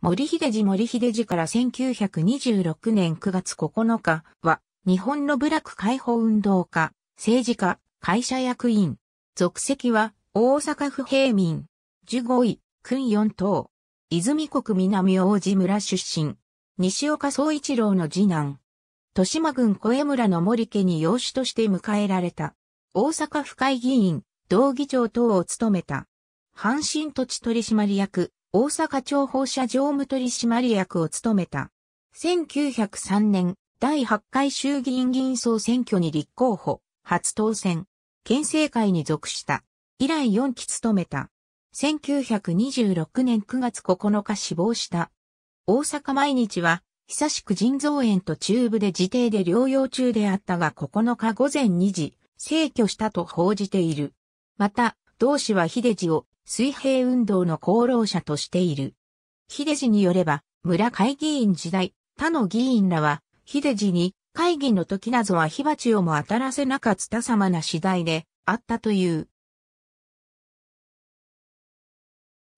森秀治森秀治から1926年9月9日は、日本の部落解放運動家、政治家、会社役員。属籍は、大阪府平民。15位、訓四等。泉国南王子村出身。西岡総一郎の次男。豊島郡小江村の森家に養子として迎えられた。大阪府会議員、道議長等を務めた。阪神土地取締役、大阪庁放射常務取締役を務めた。1903年、第8回衆議院議員総選挙に立候補、初当選、県政会に属した。以来4期務めた。1926年9月9日死亡した。大阪毎日は、久しく腎臓炎と中部で自邸で療養中であったが9日午前2時、逝去したと報じている。また、同氏は秀治を水平運動の功労者としている。秀次によれば、村会議員時代、他の議員らは、秀次に、会議の時などは火鉢をも当たらせなかった様な次第で、あったという。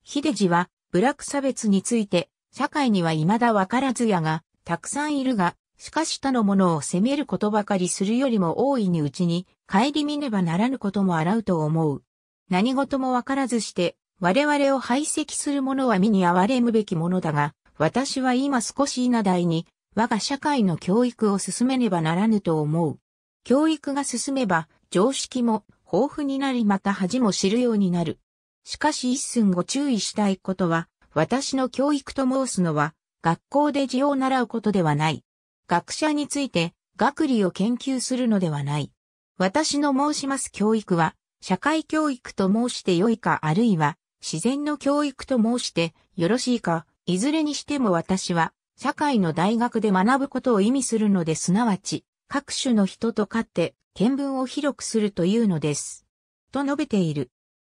秀次は、部落差別について、社会には未だわからずやが、たくさんいるが、しかし他のものを責めることばかりするよりも大いにうちに、帰り見ねばならぬこともあらうと思う。何事もわからずして、我々を排斥する者は身に憐れむべきものだが、私は今少し稲台に、我が社会の教育を進めねばならぬと思う。教育が進めば、常識も豊富になりまた恥も知るようになる。しかし一寸ご注意したいことは、私の教育と申すのは、学校で字を習うことではない。学者について、学理を研究するのではない。私の申します教育は、社会教育と申して良いかあるいは自然の教育と申してよろしいか、いずれにしても私は社会の大学で学ぶことを意味するのですなわち各種の人と勝って見聞を広くするというのです。と述べている。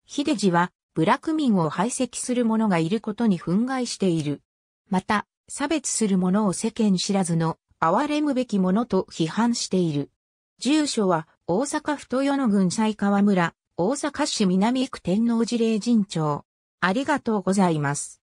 秀治は部落民を排斥する者がいることに憤慨している。また、差別する者を世間知らずの、憐れむべき者と批判している。住所は、大阪府豊野郡西川村、大阪市南区天王寺霊神町。ありがとうございます。